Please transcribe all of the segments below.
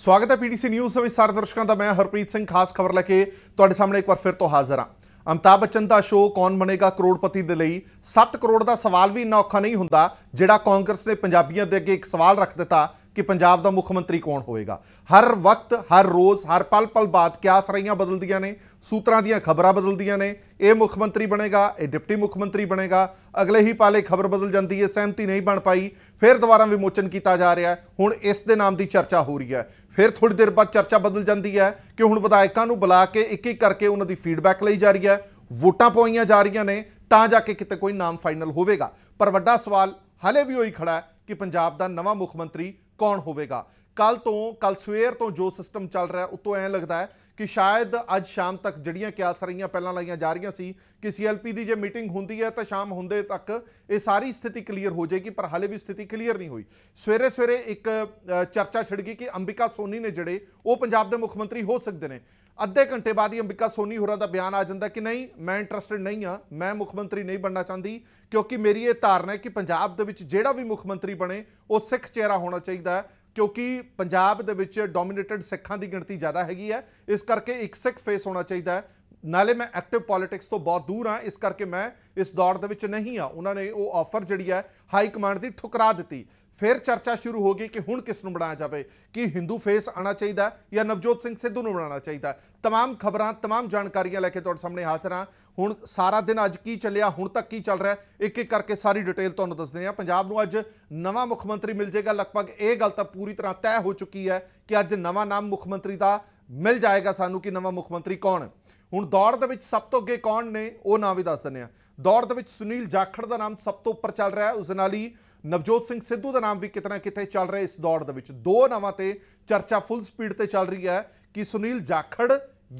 ਸਵਾਗਤ ਹੈ PDC news ਦੇ ਸਾਰੇ ਦਰਸ਼ਕਾਂ ਦਾ ਮੈਂ ਹਰਪ੍ਰੀਤ ਸਿੰਘ ਖਾਸ ਖਬਰ ਲੈ ਕੇ ਤੁਹਾਡੇ ਸਾਹਮਣੇ ਇੱਕ ਵਾਰ ਫਿਰ ਤੋਂ ਹਾਜ਼ਰ ਹਾਂ ਅਮਤਾਬ ਬੱਚਨ ਦਾ ਸ਼ੋਅ ਕੌਣ ਬਣੇਗਾ ਕਰੋੜਪਤੀ ਦੇ ਲਈ 7 ਕਰੋੜ ਦਾ ਸਵਾਲ ਵੀ ਨੌਖਾ ਨਹੀਂ ਹੁੰਦਾ ਜਿਹੜਾ ਕਾਂਗਰਸ ਨੇ ਪੰਜਾਬੀਆਂ ਦੇ ਅੱਗੇ ਇੱਕ ਸਵਾਲ ਰੱਖ ਦਿੱਤਾ ਕਿ ਪੰਜਾਬ ਦਾ ਮੁੱਖ ਮੰਤਰੀ ਕੌਣ ਹੋਏਗਾ ਹਰ ਵਕਤ ਹਰ ਰੋਜ਼ ਹਰ ਪਲ ਪਲ ਬਾਤ ਕਿਆਸ ਰਹੀਆਂ ਬਦਲਦੀਆਂ ਨੇ ਸੂਤਰਾਂ ਦੀਆਂ ਖਬਰਾਂ ਬਦਲਦੀਆਂ ਨੇ ਇਹ ਮੁੱਖ ਮੰਤਰੀ ਬਣੇਗਾ ਇਹ ਡਿਪਟੀ ਮੁੱਖ ਮੰਤਰੀ ਬਣੇਗਾ ਅਗਲੇ ਹੀ ਪਾਲੇ ਖਬਰ ਬਦਲ ਜਾਂਦੀ ਹੈ ਸਹਿਮਤੀ ਨਹੀਂ ਬਣ ਪਾਈ ਫਿਰ ਦੁਬਾਰਾ ਵਿਮੋਚਨ ਕੀਤਾ ਜਾ ਰਿਹਾ ਹੁਣ ਇਸ ਦੇ ਨਾਮ ਦੀ ਚਰਚਾ ਹੋ ਰਹੀ ਹੈ ਫਿਰ ਥੋੜੀ ਦੇਰ ਬਾਅਦ ਚਰਚਾ ਬਦਲ ਜਾਂਦੀ ਹੈ ਕਿ ਹੁਣ ਵਿਧਾਇਕਾਂ ਨੂੰ ਬੁਲਾ ਕੇ ਇੱਕ ਇੱਕ ਕਰਕੇ ਉਹਨਾਂ ਦੀ ਫੀਡਬੈਕ ਲਈ ਜਾ ਰਹੀ ਹੈ ਵੋਟਾਂ ਪਾਈਆਂ ਜਾ ਰਹੀਆਂ ਨੇ ਤਾਂ ਜਾ ਕੇ ਕਿਤੇ ਕੋਈ ਨਾਮ ਫਾਈਨਲ ਹੋਵੇਗਾ ਪਰ ਵੱਡਾ ਸਵਾਲ ਹਲੇ ਵੀ ਹੋਈ ਖੜਾ ਹੈ ਕਿ ਪੰਜਾਬ ਦਾ ਨਵਾਂ ਮੁੱਖ ਮੰਤਰੀ ਕੌਣ ਹੋਵੇਗਾ ਕੱਲ ਤੋਂ ਕੱਲ ਸਵੇਰ ਤੋਂ ਜੋ ਸਿਸਟਮ ਚੱਲ ਰਿਹਾ ਉਤੋਂ ਐ ਲੱਗਦਾ ਹੈ ਕਿ ਸ਼ਾਇਦ ਅੱਜ ਸ਼ਾਮ ਤੱਕ ਜਿਹੜੀਆਂ ਕਿਆਸ ਰਹੀਆਂ ਪਹਿਲਾਂ ਲਾਈਆਂ ਜਾ ਰਹੀਆਂ ਸੀ ਕਿ ਸੀਐਲਪੀ ਦੀ ਜੇ ਮੀਟਿੰਗ ਹੁੰਦੀ ਹੈ ਤਾਂ ਸ਼ਾਮ ਹੁੰਦੇ ਤੱਕ ਇਹ ਸਾਰੀ ਸਥਿਤੀ ਕਲੀਅਰ ਹੋ ਜਾਏਗੀ ਪਰ ਹਾਲੇ ਵੀ ਸਥਿਤੀ ਕਲੀਅਰ ਨਹੀਂ ਹੋਈ ਸਵੇਰੇ ਸਵੇਰੇ ਇੱਕ ਚਰਚਾ ਛਿੜ ਗਈ ਕਿ ਅੰਬਿਕਾ ਸੋਨੀ ਨੇ ਜਿਹੜੇ ਉਹ ਪੰਜਾਬ ਦੇ ਮੁੱਖ ਮੰਤਰੀ ਹੋ ਸਕਦੇ ਨੇ ਅੱਧੇ ਘੰਟੇ ਬਾਅਦ ਹੀ ਅੰਬਿਕਾ ਸੋਨੀ ਹੋਰਾਂ ਦਾ ਬਿਆਨ ਆ ਜਾਂਦਾ ਕਿ ਨਹੀਂ ਮੈਂ ਇੰਟਰਸਟਿਡ ਨਹੀਂ ਆ ਮੈਂ ਮੁੱਖ ਮੰਤਰੀ ਨਹੀਂ ਬਣਨਾ ਚਾਹੁੰਦੀ ਕਿਉਂਕਿ ਮੇਰੀ ਇਹ ਧਾਰਨਾ ਹੈ ਕਿ ਪੰਜਾਬ ਦੇ ਵਿੱਚ ਜਿਹੜਾ ਵੀ ਮੁੱਖ ਮੰਤਰੀ ਬਣੇ ਉਹ ਸਿੱਖ ਚਿਹਰਾ ਹੋਣਾ ਚਾਹੀਦਾ ਕਿਉਂਕਿ ਪੰਜਾਬ ਦੇ ਵਿੱਚ ਡੋਮਿਨੇਟਡ ਸਿੱਖਾਂ ਦੀ ਗਿਣਤੀ ਜ਼ਿਆਦਾ ਹੈਗੀ ਹੈ ਇਸ ਕਰਕੇ ਇੱਕ ਸਿੱਖ ਫੇਸ ਹੋਣਾ ਚਾਹੀਦਾ ਨਾਲੇ ਮੈਂ ਐਕਟਿਵ ਪੋਲਿਟਿਕਸ ਤੋਂ ਬਹੁਤ ਦੂਰ ਹਾਂ ਇਸ ਕਰਕੇ ਮੈਂ ਇਸ ਦੌੜ ਦੇ ਵਿੱਚ ਨਹੀਂ ਆ ਉਹਨਾਂ ਨੇ ਉਹ ਆਫਰ ਜਿਹੜੀ ਹੈ ਹਾਈ ਕਮਾਂਡ ਦੀ ਠੁਕਰਾ ਦਿੱਤੀ ਫਿਰ ਚਰਚਾ ਸ਼ੁਰੂ ਹੋ ਗਈ ਕਿ ਹੁਣ ਕਿਸ ਨੂੰ ਬਣਾਇਆ ਜਾਵੇ ਕਿ ਹਿੰਦੂ ਫੇਸ ਆਣਾ ਚਾਹੀਦਾ ਜਾਂ ਨਵਜੋਤ ਸਿੰਘ ਸਿੱਧੂ ਨੂੰ ਬਣਾਉਣਾ ਚਾਹੀਦਾ तमाम ਖਬਰਾਂ तमाम ਜਾਣਕਾਰੀਆਂ ਲੈ ਕੇ ਤੁਹਾਡੇ ਸਾਹਮਣੇ ਹਾਜ਼ਰ ਹਾਂ ਹੁਣ ਸਾਰਾ ਦਿਨ ਅੱਜ ਕੀ ਚੱਲਿਆ ਹੁਣ ਤੱਕ ਕੀ ਚੱਲ ਰਿਹਾ ਇੱਕ ਇੱਕ ਕਰਕੇ ਸਾਰੀ ਡਿਟੇਲ ਤੁਹਾਨੂੰ ਦੱਸਦੇ ਹਾਂ ਪੰਜਾਬ ਨੂੰ ਅੱਜ ਨਵਾਂ ਮੁੱਖ ਮੰਤਰੀ ਮਿਲ ਜੇਗਾ ਲਗਭਗ ਇਹ ਗੱਲ ਤਾਂ ਪੂਰੀ ਤਰ੍ਹਾਂ ਤੈਅ ਹੋ ਚੁੱਕੀ ਹੈ ਕਿ ਅੱਜ ਨਵਾਂ ਨਾਮ ਮੁੱਖ ਮੰਤਰੀ ਦਾ ਮਿਲ ਜਾਏਗਾ ਸਾਨੂੰ ਕਿ ਨਵਾਂ ਮੁੱਖ ਮੰਤਰੀ ਕੌਣ ਹੁਣ ਦੌੜ ਦੇ ਵਿੱਚ ਸਭ ਤੋਂ ਅੱਗੇ ਕੌਣ ਨੇ ਉਹ ਨਾਂ ਵੀ ਦੱਸ ਦਿੰਨੇ ਆ ਦੌੜ ਦੇ ਵਿੱਚ ਸੁਨੀਲ ਜਾਖੜ ਦਾ ਨਾਮ ਸਭ ਤੋਂ ਉੱਪਰ ਚੱਲ ਰਿਹਾ ਹੈ ਉਸ ਨਾਲ ਹੀ ਨਵਜੋਤ ਸਿੰਘ ਸਿੱਧੂ ਦਾ ਨਾਮ ਵੀ ਕਿਤਨਾ ਕਿਤੇ ਚੱਲ ਰਿਹਾ ਇਸ ਦੌੜ ਦੇ ਵਿੱਚ ਦੋ ਨਾਵਾਂ ਤੇ ਚਰਚਾ ਫੁੱਲ ਸਪੀਡ ਤੇ ਚੱਲ ਰਹੀ ਹੈ ਕਿ ਸੁਨੀਲ ਜਾਖੜ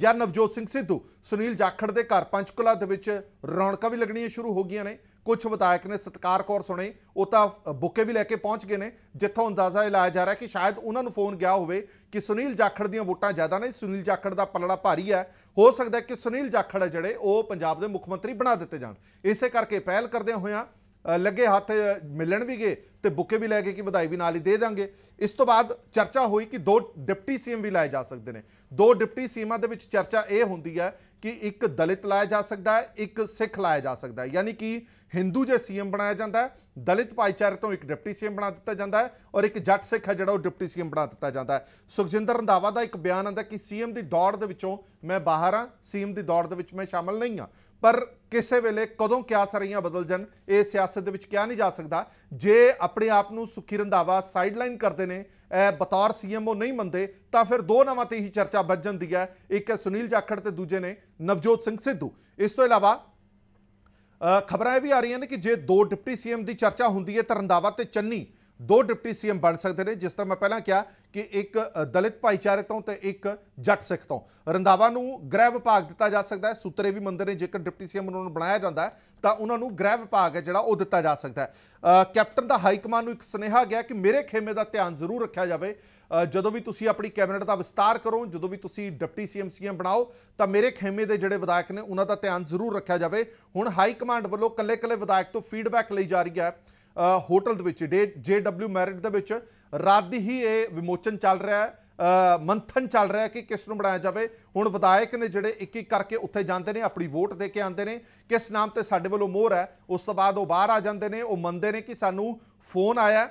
ਜਾਂ ਨਵਜੋਤ ਸਿੰਘ ਸਿੱਧੂ ਸੁਨੀਲ ਜਾਖੜ ਦੇ ਘਰ ਪੰਚਕੁਲਾ ਦੇ ਵਿੱਚ ਰੌਣਕਾਂ ਵੀ ਲੱਗਣੀਆਂ ਸ਼ੁਰੂ ਹੋ ਗਈਆਂ ਨੇ ਕੁਝ ਵਿਧਾਇਕ ਨੇ ਸਤਕਾਰ ਕੌਰ ਸੁਣੇ ਉਹ ਤਾਂ ਬੁੱਕੇ ਵੀ ਲੈ ਕੇ ਪਹੁੰਚ ਗਏ ਨੇ ਜਿੱਥੋਂ ਅੰਦਾਜ਼ਾ ਲਾਇਆ ਜਾ ਰਿਹਾ ਕਿ ਸ਼ਾਇਦ ਉਹਨਾਂ ਨੂੰ ਫੋਨ ਗਿਆ ਹੋਵੇ ਕਿ ਸੁਨੀਲ ਜਾਖੜ ਦੀਆਂ ਵੋਟਾਂ ਜ਼ਿਆਦਾ ਨੇ ਸੁਨੀਲ ਜਾਖੜ ਦਾ ਪਲੜਾ ਭਾਰੀ ਹੈ ਹੋ ਸਕਦਾ ਕਿ ਸੁਨੀਲ ਜਾਖੜ ਜਿਹੜੇ ਉਹ ਪੰਜਾਬ ਦੇ ਮੁੱਖ ਮੰਤਰੀ ਬਣਾ ਦਿੱਤੇ ਜਾਣ ਇਸੇ ਕਰਕੇ ਪਹਿਲ ਕਰਦੇ ਹੋਇਆਂ ਲੱਗੇ ਹੱਥ ਮਿਲਣ ਵੀ ਗਏ ਤੇ ਬੁੱਕੇ ਵੀ ਲੈ ਕੇ ਕਿ ਵਧਾਈ ਵੀ ਨਾਲ ਹੀ ਦੇ ਦਾਂਗੇ ਇਸ ਤੋਂ ਬਾਅਦ ਚਰਚਾ ਹੋਈ ਕਿ ਦੋ ਡਿਪਟੀ ਸੀਐਮ ਵੀ ਲਾਏ ਜਾ ਸਕਦੇ ਨੇ ਦੋ ਡਿਪਟੀ ਸੀਮਾ ਦੇ ਵਿੱਚ ਚਰਚਾ ਇਹ ਹੁੰਦੀ ਹੈ ਕਿ ਇੱਕ ਦਲਿਤ ਲਾਇਆ ਜਾ ਸਕਦਾ ਹੈ ਇੱਕ ਸਿੱਖ ਲਾਇਆ ਜਾ ਸਕਦਾ ਹੈ ਯਾਨੀ ਕਿ ਹਿੰਦੂ ਜੇ ਸੀਐਮ ਬਣਾਇਆ ਜਾਂਦਾ ਹੈ ਦਲਿਤ ਭਾਈਚਾਰੇ ਤੋਂ ਇੱਕ ਡਿਪਟੀ ਸੀਐਮ ਬਣਾ ਦਿੱਤਾ ਜਾਂਦਾ ਹੈ ਔਰ ਇੱਕ ਜੱਟ ਸਿੱਖ ਹੈ ਜਿਹੜਾ ਉਹ ਡਿਪਟੀ ਸੀਐਮ ਬਣਾ ਦਿੱਤਾ ਜਾਂਦਾ ਹੈ ਸੁਖਜਿੰਦਰ ਰੰਧਾਵਾ ਦਾ ਇੱਕ ਬਿਆਨ ਆਂਦਾ ਕਿ ਸੀਐਮ ਦੀ ਦੌੜ ਦੇ ਵਿੱਚੋਂ ਮੈਂ ਬਾਹਰ ਹਾਂ ਸੀਐਮ ਦੀ ਦੌੜ ਦੇ ਵਿੱਚ ਮੈਂ ਸ਼ਾਮਲ ਨਹੀਂ ਹਾਂ ਪਰ ਕਿਸੇ ਵੇਲੇ ਕਦੋਂ ਕਿਆ ਸਰੀਆਂ ਬਦਲ ਜਾਣ ਇਹ ਸਿਆਸਤ ਦੇ ਵਿੱਚ ਕਿਹਾ ਨਹੀਂ ਜਾ ਸਕਦਾ ਜੇ ਆਪਣੇ ਆਪ ਨੂੰ ਸੁਖੀ ਰੰਧਾਵਾ ਸਾਈਡਲਾਈਨ ਕਰਦੇ ਨੇ ਬਤੌਰ ਸੀਐਮਓ ਨਹੀਂ ਮੰਨਦੇ ਤਾਂ ਫਿਰ ਦੋ ਨਾਵਾਂ ਤੇ ਹੀ ਚਰਚਾ ਵੱਜ ਜਾਂਦੀ ਹੈ ਇੱਕ ਹੈ ਸੁਨੀਲ ਜਾਖੜ ਤੇ ਦੂਜੇ ਨੇ ਨਵਜੋਤ ਸਿੰਘ ਸਿੱਧੂ ਇਸ ਤੋਂ ਇਲਾਵਾ ਖਬਰਾਂ ਇਹ ਵੀ ਆ ਰਹੀਆਂ ਨੇ ਕਿ ਜੇ ਦੋ ਡਿਪਟੀ ਸੀਐਮ ਦੀ ਚਰਚਾ ਹੁੰਦੀ ਹੈ ਤਾਂ ਰੰਧਾਵਾ ਤੇ ਚੰਨੀ ਦੋ ਡਿਪਟੀ ਸੀਐਮ ਬਣ ਸਕਦੇ ਨੇ ਜਿਸ ਤਰ੍ਹਾਂ ਮੈਂ ਪਹਿਲਾਂ ਕਿਹਾ ਕਿ ਇੱਕ ਦਲਿਤ ਭਾਈਚਾਰੇ ਤੋਂ ਤੇ ਇੱਕ ਜੱਟ ਸਿੱਖ ਤੋਂ ਰੰਦਾਵਾ ਨੂੰ ਗ੍ਰਹਿ ਵਿਭਾਗ ਦਿੱਤਾ ਜਾ ਸਕਦਾ ਹੈ ਸੂਤਰੇ ਵੀ ਮੰਦਰ ਨੇ ਜੇਕਰ ਡਿਪਟੀ ਸੀਐਮ ਉਹਨਾਂ ਨੂੰ ਬਣਾਇਆ ਜਾਂਦਾ ਤਾਂ ਉਹਨਾਂ ਨੂੰ ਗ੍ਰਹਿ ਵਿਭਾਗ ਹੈ ਜਿਹੜਾ ਉਹ ਦਿੱਤਾ ਜਾ ਸਕਦਾ ਹੈ ਕੈਪਟਨ ਦਾ ਹਾਈ ਕਮਾਂਡ ਨੂੰ ਇੱਕ ਸੁਨੇਹਾ ਗਿਆ ਕਿ ਮੇਰੇ ਖੇਮੇ ਦਾ ਧਿਆਨ ਜ਼ਰੂਰ ਰੱਖਿਆ ਜਾਵੇ ਜਦੋਂ ਵੀ ਤੁਸੀਂ ਆਪਣੀ ਕੈਬਨਿਟ ਦਾ ਵਿਸਤਾਰ ਕਰੋ ਜਦੋਂ ਵੀ ਤੁਸੀਂ ਡਿਪਟੀ ਸੀਐਮ ਸੀਐਮ ਬਣਾਓ ਤਾਂ ਮੇਰੇ ਖੇਮੇ ਦੇ ਜਿਹੜੇ ਵਿਧਾਇਕ ਨੇ ਉਹਨਾਂ ਦਾ ਧਿਆਨ ਜ਼ਰੂਰ ਰੱਖਿਆ ਜਾਵੇ ਹੁਣ ਹਾਈ ਕਮਾਂਡ ਵੱਲੋਂ ਕੱਲੇ-ਕੱਲੇ ਵਿਧਾਇਕ ਤੋਂ ਫੀਡਬੈਕ ਲਈ ਜਾ ਰਹੀ ਹੈ ਹੋਟਲ ਦੇ ਵਿੱਚ ਜੇਡਬਲਯੂ ਮੈਰਿਟ ਦੇ ਵਿੱਚ ਰਾਤ ਦੀ ਹੀ ਇਹ ਵਿਮੋਚਨ ਚੱਲ ਰਿਹਾ ਹੈ ਮੰਥਨ ਚੱਲ ਰਿਹਾ ਕਿ ਕਿਸ ਨੂੰ ਬਣਾਇਆ ਜਾਵੇ ਹੁਣ ਵਿਧਾਇਕ ਨੇ ਜਿਹੜੇ ਇੱਕ ਇੱਕ ਕਰਕੇ ਉੱਥੇ ਜਾਂਦੇ ਨੇ ਆਪਣੀ ਵੋਟ ਦੇ ਕੇ ਆਉਂਦੇ ਨੇ ਕਿਸ ਨਾਮ ਤੇ ਸਾਡੇ ਵੱਲੋਂ ਮੋਹਰ ਹੈ ਉਸ ਤੋਂ ਬਾਅਦ ਉਹ ਬਾਹਰ ਆ ਜਾਂਦੇ ਨੇ ਉਹ ਮੰਨਦੇ ਨੇ ਕਿ ਸਾਨੂੰ ਫੋਨ ਆਇਆ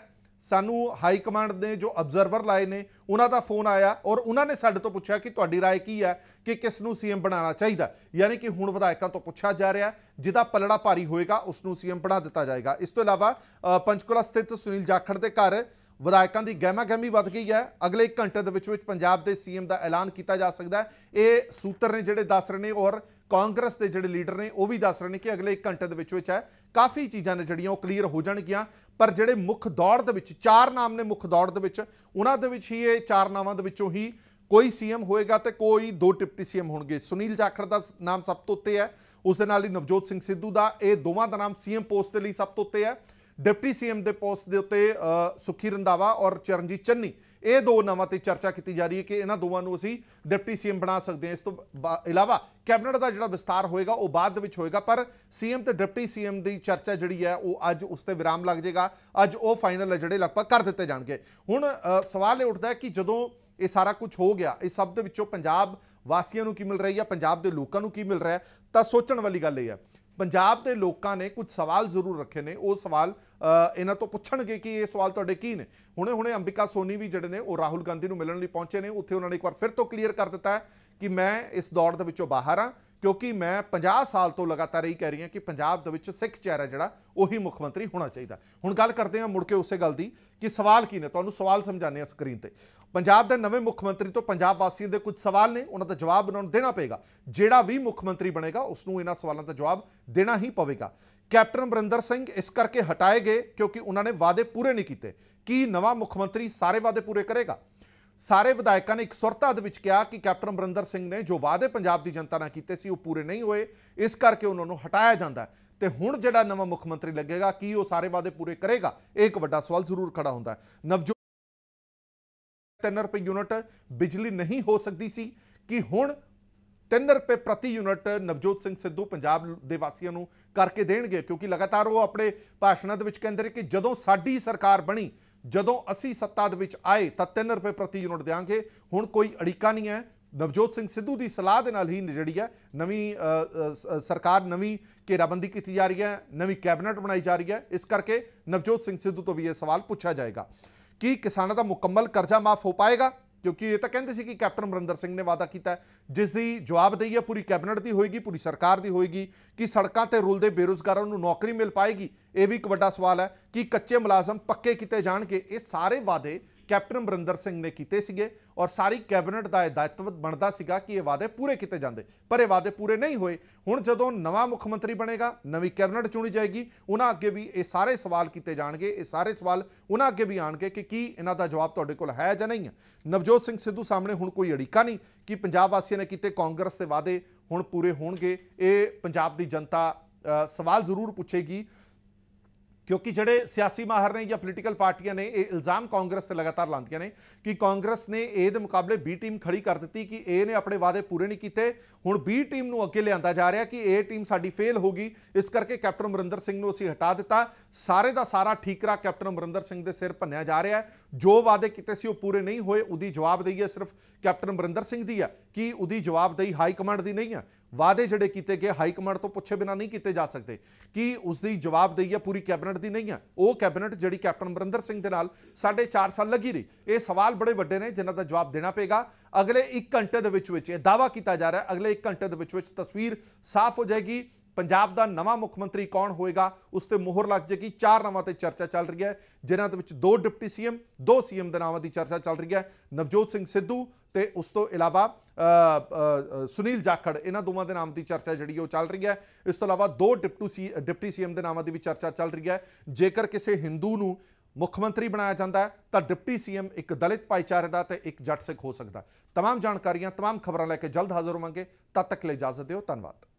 ਸਾਨੂੰ ਹਾਈ ਕਮਾਂਡ ਦੇ ਜੋ ਅਬਜ਼ਰਵਰ ਲਾਏ ਨੇ ਉਹਨਾਂ ਦਾ ਫੋਨ ਆਇਆ ਔਰ ਉਹਨਾਂ ਨੇ ਸਾਡੇ ਤੋਂ ਪੁੱਛਿਆ ਕਿ ਤੁਹਾਡੀ رائے ਕੀ ਹੈ ਕਿ ਕਿਸ ਨੂੰ ਸੀਐਮ ਬਣਾਉਣਾ ਚਾਹੀਦਾ ਯਾਨੀ ਕਿ ਹੁਣ ਵਿਧਾਇਕਾਂ ਤੋਂ ਪੁੱਛਿਆ ਜਾ ਰਿਹਾ ਜਿਹਦਾ ਪਲੜਾ ਭਾਰੀ ਹੋਏਗਾ ਉਸ ਨੂੰ ਸੀਐਮ ਬਣਾ ਦਿੱਤਾ ਜਾਏਗਾ ਇਸ ਤੋਂ ਇਲਾਵਾ ਪੰਚਕੁਲਾ ਸਥਿਤ ਸੁਨੀਲ ਜਾਖੜ ਦੇ ਘਰ ਵਿਧਾਇਕਾਂ ਦੀ ਗਹਿਮਾ ਗਹਿਮੀ ਵੱਧ ਗਈ ਹੈ ਅਗਲੇ 1 ਘੰਟੇ ਦੇ ਵਿੱਚ ਵਿੱਚ ਪੰਜਾਬ ਦੇ ਸੀਐਮ ਦਾ ਐਲਾਨ ਕੀਤਾ ਜਾ ਸਕਦਾ ਹੈ ਇਹ ਸੂਤਰ ਨੇ ਜਿਹੜੇ ਦੱਸ ਰਹੇ ਨੇ ਔਰ ਕਾਂਗਰਸ ਦੇ ਜਿਹੜੇ ਲੀਡਰ ਨੇ ਉਹ ਵੀ ਦੱਸ ਰਹੇ ਨੇ ਕਿ ਅਗਲੇ 1 ਘੰਟੇ ਦੇ ਵਿੱਚ ਵਿੱਚ ਹੈ ਕਾਫੀ ਚੀਜ਼ਾਂ ਨੇ ਜਿਹੜੀਆਂ ਉਹ ਕਲੀਅਰ ਹੋ ਜਾਣਗੀਆਂ ਪਰ ਜਿਹੜੇ ਮੁੱਖ ਦੌੜ ਦੇ ਵਿੱਚ ਚਾਰ ਨਾਮ ਨੇ ਮੁੱਖ ਦੌੜ ਦੇ ਵਿੱਚ ਉਹਨਾਂ ਦੇ ਵਿੱਚ ਹੀ ਇਹ ਚਾਰ ਨਾਵਾਂ ਦੇ ਵਿੱਚੋਂ ਹੀ ਕੋਈ ਸੀਐਮ ਹੋਏਗਾ ਤੇ ਕੋਈ ਦੋ ਡਿਪਟੀ ਸੀਐਮ ਹੋਣਗੇ ਸੁਨੀਲ ਜਾਖੜ ਦਾ ਨਾਮ ਸਭ ਤੋਂ ਉੱਤੇ ਹੈ ਉਸ ਦੇ ਨਾਲ ਹੀ ਨਵਜੋਤ ਸਿੰਘ ਸਿੱਧੂ ਦਾ ਇਹ ਦੋਵਾਂ ਦਾ ਨਾਮ ਸੀਐਮ ਪੋਸਟ ਦੇ ਲਈ ਸਭ ਤੋਂ ਉੱਤੇ ਹੈ ਡਿਪਟੀ ਸੀਐਮ ਦੇ ਪੋਸਟ ਦੇ ਉੱਤੇ ਸੁਖੀ ਰੰਦਾਵਾ ਔਰ ਚਰਨਜੀਤ ਚੰਨੀ ਇਹ ਦੋ ਨਾਵਾਂ ਤੇ ਚਰਚਾ ਕੀਤੀ ਜਾ ਰਹੀ ਹੈ ਕਿ ਇਹਨਾਂ ਦੋਵਾਂ ਨੂੰ ਅਸੀਂ ਡਿਪਟੀ ਸੀਐਮ ਬਣਾ ਸਕਦੇ ਹਾਂ ਇਸ ਤੋਂ ਇਲਾਵਾ ਕੈਬਨਿਟ ਦਾ ਜਿਹੜਾ ਵਿਸਤਾਰ ਹੋਏਗਾ ਉਹ ਬਾਅਦ ਵਿੱਚ ਹੋਏਗਾ ਪਰ ਸੀਐਮ ਤੇ ਡਿਪਟੀ ਸੀਐਮ ਦੀ ਚਰਚਾ ਜਿਹੜੀ ਹੈ ਉਹ ਅੱਜ ਉਸ ਤੇ ਵਿਰਾਮ ਲੱਗ ਜਾਏਗਾ ਅੱਜ ਉਹ ਫਾਈਨਲ ਹੈ ਜਿਹੜੇ ਲਗਭਗ ਕਰ ਦਿੱਤੇ ਜਾਣਗੇ ਹੁਣ ਸਵਾਲ ਇਹ ਉੱਠਦਾ ਕਿ ਜਦੋਂ ਇਹ ਸਾਰਾ ਕੁਝ ਹੋ ਗਿਆ ਇਸ ਸਭ ਦੇ ਵਿੱਚੋਂ ਪੰਜਾਬ ਵਾਸੀਆਂ ਨੂੰ ਕੀ ਮਿਲ ਰਹੀ ਹੈ ਪੰਜਾਬ ਦੇ ਲੋਕਾਂ ਨੂੰ ਕੀ ਮਿਲ ਰਿਹਾ ਤਾਂ ਸੋਚਣ ਵਾਲੀ ਗੱਲ ਇਹ ਹੈ ਪੰਜਾਬ ਦੇ ਲੋਕਾਂ ਨੇ ਕੁਝ ਸਵਾਲ ਜ਼ਰੂਰ ਰੱਖੇ ਨੇ ਉਹ ਸਵਾਲ ਇਹਨਾਂ ਤੋਂ ਪੁੱਛਣਗੇ ਕਿ ਇਹ ਸਵਾਲ ਤੁਹਾਡੇ ਕੀ ਨੇ ਹੁਣੇ ਹੁਣੇ ਅੰਬਿਕਾ ਸੋਨੀ ਵੀ ਜਿਹੜੇ ਨੇ ਉਹ ਰਾਹੁਲ ਗਾਂਧੀ ਨੂੰ ਮਿਲਣ ਲਈ ਪਹੁੰਚੇ ਨੇ ਉੱਥੇ ਉਹਨਾਂ ਨੇ ਇੱਕ ਵਾਰ ਫਿਰ ਤੋਂ ਕਲੀਅਰ ਕਰ ਦਿੱਤਾ ਕਿ ਮੈਂ ਇਸ ਦੌੜ ਦੇ ਵਿੱਚੋਂ ਬਾਹਰ ਆ ਕਿਉਂਕਿ ਮੈਂ 50 ਸਾਲ ਤੋਂ ਲਗਾਤਾਰ ਇਹ ਕਹਿ ਰਹੀ ਹਾਂ ਕਿ ਪੰਜਾਬ ਦੇ ਵਿੱਚ ਸਿੱਖ ਚਿਹਰਾ ਜਿਹੜਾ ਉਹੀ ਮੁੱਖ ਮੰਤਰੀ ਹੋਣਾ ਚਾਹੀਦਾ ਹੁਣ ਗੱਲ ਕਰਦੇ ਹਾਂ ਮੁੜ ਕੇ ਉਸੇ ਗੱਲ ਦੀ ਕਿ ਸਵਾਲ ਕੀ ਨੇ ਤੁਹਾਨੂੰ ਸਵਾਲ ਸਮਝਾਣੇ ਆ ਸਕਰੀਨ ਤੇ ਪੰਜਾਬ ਦੇ ਨਵੇਂ ਮੁੱਖ ਮੰਤਰੀ ਤੋਂ ਪੰਜਾਬ ਵਾਸੀਆਂ ਦੇ ਕੁਝ ਸਵਾਲ ਨੇ ਉਹਨਾਂ ਦਾ ਜਵਾਬ ਉਹਨਾਂ ਨੂੰ ਦੇਣਾ ਪਏਗਾ ਜਿਹੜਾ ਵੀ ਮੁੱਖ ਮੰਤਰੀ ਬਣੇਗਾ ਉਸ ਨੂੰ ਇਹਨਾਂ ਸਵਾਲਾਂ ਦਾ ਜਵਾਬ ਦੇਣਾ ਹੀ ਪਵੇਗਾ ਕੈਪਟਨ ਅਮਰਿੰਦਰ ਸਿੰਘ ਇਸ ਕਰਕੇ ਹਟਾਏ ਗਏ ਕਿਉਂਕਿ ਉਹਨਾਂ ਨੇ ਵਾਅਦੇ ਪੂਰੇ ਨਹੀਂ ਕੀਤੇ ਕੀ ਨਵਾਂ ਮੁੱਖ ਮੰਤਰੀ ਸਾਰੇ ਵਾਅਦੇ ਪੂਰੇ ਕਰੇਗਾ ਸਾਰੇ ਵਿਧਾਇਕਾਂ ਨੇ ਇੱਕ ਸੁਰਤਾ ਦੇ ਵਿੱਚ ਕਿਹਾ ਕਿ ਕੈਪਟਨ ਅਮਰਿੰਦਰ ਸਿੰਘ ਨੇ ਜੋ ਵਾਅਦੇ ਪੰਜਾਬ ਦੀ ਜਨਤਾ ਨਾਲ ਕੀਤੇ ਸੀ ਉਹ ਪੂਰੇ ਨਹੀਂ ਹੋਏ ਇਸ ਕਰਕੇ ਉਹਨਾਂ ਨੂੰ ਹਟਾਇਆ ਜਾਂਦਾ ਤੇ ਹੁਣ ਜਿਹੜਾ ਨਵਾਂ ਮੁੱਖ ਮੰਤਰੀ ਲੱਗੇਗਾ ਕੀ ਉਹ ਸਾਰੇ ਵਾਅਦੇ ਪੂਰੇ ਕਰੇਗਾ ਇਹ ਇੱਕ ਵੱਡਾ ਸਵਾਲ ਜ਼ਰੂਰ ਖੜਾ ਹੁੰਦਾ ਨਵਜੋਤ 3 ਰੁਪਏ ਯੂਨਿਟ ਬਿਜਲੀ ਨਹੀਂ ਹੋ ਸਕਦੀ ਸੀ ਕਿ ਹੁਣ 3 ਰੁਪਏ ਪ੍ਰਤੀ ਯੂਨਿਟ ਨਵਜੋਤ ਸਿੰਘ ਸਿੱਧੂ ਪੰਜਾਬ ਦੇ ਵਾਸੀਆਂ ਨੂੰ ਕਰਕੇ ਦੇਣਗੇ ਕਿਉਂਕਿ ਲਗਾਤਾਰ ਉਹ ਆਪਣੇ ਭਾਸ਼ਣਾਂ ਦੇ ਵਿੱਚ ਕਹਿੰਦੇ ਰਹੇ ਕਿ ਜਦੋਂ ਸਾਡੀ ਸਰਕਾਰ ਬਣੀ ਜਦੋਂ ਅਸੀਂ ਸੱਤਾ ਦੇ ਵਿੱਚ ਆਏ ਤਾਂ 3 ਰੁਪਏ ਪ੍ਰਤੀ ਯੂਨਿਟ ਦੇਾਂਗੇ ਹੁਣ ਕੋਈ ਅੜਿਕਾ ਨਹੀਂ ਹੈ ਨਵਜੋਤ ਸਿੰਘ ਸਿੱਧੂ ਦੀ ਸਲਾਹ ਦੇ ਨਾਲ ਹੀ ਜਿਹੜੀ ਹੈ ਨਵੀਂ ਸਰਕਾਰ ਨਵੀਂ ਘੇਰਾਬੰਦੀ ਕੀਤੀ ਜਾ ਰਹੀ ਹੈ ਨਵੀਂ ਕੈਬਨਿਟ ਬਣਾਈ ਜਾ ਰਹੀ ਹੈ ਇਸ ਕਰਕੇ ਨਵਜੋਤ ਸਿੰਘ ਸਿੱਧੂ ਤੋਂ ਵੀ ਇਹ ਸਵਾਲ ਪੁੱਛਿਆ ਜਾਏਗਾ ਕਿ ਕਿਸਾਨਾਂ ਦਾ ਮੁਕੰਮਲ ਕਰਜ਼ਾ ਮਾਫ ਹੋ ਪਾਏਗਾ ਕਿਉਂਕਿ ਇਹ ਤਾਂ ਕਹਿੰਦੇ ਸੀ ਕਿ ਕੈਪਟਨ ਅਮਰਿੰਦਰ ਸਿੰਘ ਨੇ ਵਾਅਦਾ ਕੀਤਾ ਜਿਸ ਦੀ ਜਵਾਬਦੇਹੀ ਹੈ ਪੂਰੀ ਕੈਬਨਿਟ ਦੀ ਹੋਏਗੀ ਪੂਰੀ ਸਰਕਾਰ ਦੀ ਹੋਏਗੀ ਕਿ ਸੜਕਾਂ ਤੇ ਰੁਲਦੇ ਬੇਰੋਜ਼ਗਾਰਾਂ ਨੂੰ ਨੌਕਰੀ ਮਿਲ ਪਾਏਗੀ ਇਹ ਵੀ ਇੱਕ ਵੱਡਾ ਸਵਾਲ ਹੈ ਕਿ ਕੱਚੇ ਮੁਲਾਜ਼ਮ ਪੱਕੇ ਕੀਤੇ ਜਾਣਗੇ ਇਹ ਸਾਰੇ ਵਾਅਦੇ ਕੈਪਟਨ ਬਰਿੰਦਰ ਸਿੰਘ ਨੇ ਕੀਤੇ ਸੀਗੇ ਔਰ ਸਾਰੀ ਕੈਬਨਿਟ ਦਾ ਇਹ ਦਾਇਤਵ ਬਣਦਾ ਸੀਗਾ ਕਿ ਇਹ ਵਾਅਦੇ ਪੂਰੇ ਕੀਤੇ ਜਾਂਦੇ ਪਰ ਇਹ ਵਾਅਦੇ ਪੂਰੇ ਨਹੀਂ ਹੋਏ ਹੁਣ ਜਦੋਂ ਨਵਾਂ ਮੁੱਖ ਮੰਤਰੀ ਬਣੇਗਾ ਨਵੀਂ ਕੈਬਨਿਟ ਚੁਣੀ ਜਾਏਗੀ ਉਹਨਾਂ ਅੱਗੇ ਵੀ ਇਹ ਸਾਰੇ ਸਵਾਲ ਕੀਤੇ ਜਾਣਗੇ ਇਹ ਸਾਰੇ ਸਵਾਲ ਉਹਨਾਂ ਅੱਗੇ ਵੀ ਆਣਗੇ ਕਿ ਕੀ ਇਹਨਾਂ ਦਾ ਜਵਾਬ ਤੁਹਾਡੇ ਕੋਲ ਹੈ ਜਾਂ ਨਹੀਂ ਨਵਜੋਤ ਸਿੰਘ ਸਿੱਧੂ ਸਾਹਮਣੇ ਹੁਣ ਕੋਈ ਅੜਿਕਾ ਨਹੀਂ ਕਿ ਪੰਜਾਬ ਵਾਸੀਆਂ ਨੇ ਕੀਤੇ ਕਾਂਗਰਸ ਦੇ ਵਾਅਦੇ ਹੁਣ ਪੂਰੇ ਹੋਣਗੇ ਇਹ ਪੰਜਾਬ ਦੀ ਜਨਤਾ ਸਵਾਲ ਜ਼ਰੂਰ ਪੁੱਛੇਗੀ ਕਿਉਂਕਿ ਜਿਹੜੇ ਸਿਆਸੀ ਮਾਹਰ ਨੇ ਜਾਂ ਪੋਲੀਟੀਕਲ ਪਾਰਟੀਆਂ ਨੇ ਇਹ ਇਲਜ਼ਾਮ ਕਾਂਗਰਸ ਤੇ ਲਗਾਤਾਰ ਲਾਉਂਦੀਆਂ ਨੇ ਕਿ ਕਾਂਗਰਸ ਨੇ ਏ ਦੇ ਮੁਕਾਬਲੇ ਬੀ ਟੀਮ ਖੜੀ ਕਰ ਦਿੱਤੀ ਕਿ ਏ ਨੇ ਆਪਣੇ ਵਾਅਦੇ ਪੂਰੇ ਨਹੀਂ ਕੀਤੇ ਹੁਣ ਬੀ ਟੀਮ ਨੂੰ ਅੱਗੇ ਲਿਆਂਦਾ ਜਾ ਰਿਹਾ ਕਿ ਏ ਟੀਮ ਸਾਡੀ ਫੇਲ ਹੋ ਗਈ ਇਸ ਕਰਕੇ ਕੈਪਟਨ ਅਮਰਿੰਦਰ ਸਿੰਘ ਨੂੰ ਅਸੀਂ ਹਟਾ ਦਿੱਤਾ ਸਾਰੇ ਦਾ ਸਾਰਾ ਠੀਕਰਾ ਕੈਪਟਨ ਅਮਰਿੰਦਰ ਸਿੰਘ ਦੇ ਸਿਰ ਭੰਨਿਆ ਜਾ ਰਿਹਾ ਜੋ ਵਾਅਦੇ ਕੀਤੇ ਸੀ ਉਹ ਪੂਰੇ ਨਹੀਂ ਹੋਏ ਉਹਦੀ ਜਵਾਬਦੇਹੀ ਹੈ ਸਿਰਫ ਕੈਪਟਨ ਅਮਰਿੰਦਰ ਸਿੰਘ ਦੀ ਹੈ ਕਿ ਉਹਦੀ ਜਵਾਬਦੇਹੀ ਹਾਈ ਕਮਾਂਡ ਦੀ ਨਹੀਂ ਹੈ ਵਾਅਦੇ ਜਿਹੜੇ ਕੀਤੇ ਗਏ ਹਾਈ ਕਮਾਂਡ ਤੋਂ ਪੁੱਛੇ ਬਿਨਾ ਨਹੀਂ ਕੀਤੇ ਜਾ ਸਕਦੇ ਕਿ ਉਸ ਦੀ ਜਵਾਬਦੇਹੀ ਹੈ ਪੂਰੀ ਕੈਬਨਿਟ ਦੀ ਨਹੀਂ ਹੈ ਉਹ ਕੈਬਨਿਟ ਜਿਹੜੀ ਕੈਪਟਨ ਬਰਿੰਦਰ ਸਿੰਘ ਦੇ ਨਾਲ 4.5 ਸਾਲ ਲੱਗੀ ਰਹੀ ਇਹ ਸਵਾਲ ਬੜੇ ਵੱਡੇ ਨੇ ਜਿਨ੍ਹਾਂ ਦਾ ਜਵਾਬ ਦੇਣਾ ਪਏਗਾ ਅਗਲੇ 1 ਘੰਟੇ ਦੇ ਵਿੱਚ ਵਿੱਚ ਇਹ ਦਾਵਾ ਕੀਤਾ ਜਾ ਰਿਹਾ ਅਗਲੇ 1 ਘੰਟੇ ਦੇ ਵਿੱਚ ਵਿੱਚ ਤਸਵੀਰ ਸਾਫ਼ ਹੋ ਜਾਏਗੀ ਪੰਜਾਬ ਦਾ ਨਵਾਂ ਮੁੱਖ ਮੰਤਰੀ ਕੌਣ ਹੋਏਗਾ ਉਸ ਤੇ ਮੋਹਰ ਲੱਗ ਜੇਗੀ ਚਾਰ ਨਾਵਾਂ ਤੇ ਚਰਚਾ ਚੱਲ ਰਹੀ ਹੈ ਜਿਨ੍ਹਾਂ ਦੇ ਵਿੱਚ ਦੋ ਡਿਪਟੀ ਸੀਐਮ ਦੋ ਸੀਐਮ ਦੇ ਨਾਵਾਂ ਦੀ ਚਰਚਾ ਚੱਲ ਰਹੀ ਹੈ ਨਵਜੋਤ ਸਿੰਘ ਸਿੱਧੂ ਤੇ ਉਸ ਤੋਂ ਇਲਾਵਾ ਸੁਨੀਲ ਜਾਖੜ ਇਹਨਾਂ ਦੋਵਾਂ ਦੇ ਨਾਮ ਦੀ ਚਰਚਾ ਜਿਹੜੀ ਉਹ ਚੱਲ ਰਹੀ ਹੈ ਇਸ ਤੋਂ ਇਲਾਵਾ ਦੋ ਡਿਪਟੀ ਸੀ ਡਿਪਟੀ ਸੀਐਮ ਦੇ ਨਾਮਾਂ ਦੀ ਵੀ ਚਰਚਾ ਚੱਲ ਰਹੀ ਹੈ ਜੇਕਰ ਕਿਸੇ ਹਿੰਦੂ ਨੂੰ ਮੁੱਖ ਮੰਤਰੀ ਬਣਾਇਆ ਜਾਂਦਾ ਤਾਂ ਡਿਪਟੀ ਸੀਐਮ ਇੱਕ ਦਲਿਤ ਭਾਈਚਾਰੇ ਦਾ ਤੇ ਇੱਕ ਜੱਟ ਸਿੱਖ ਹੋ ਸਕਦਾ तमाम ਜਾਣਕਾਰੀਆਂ तमाम ਖਬਰਾਂ ਲੈ ਕੇ ਜਲਦ ਹਾਜ਼ਰ ਹੋਵਾਂਗੇ ਤਦ ਤੱਕ ਲਈ ਇਜਾਜ਼ਤ ਦਿਓ ਧੰਨਵਾਦ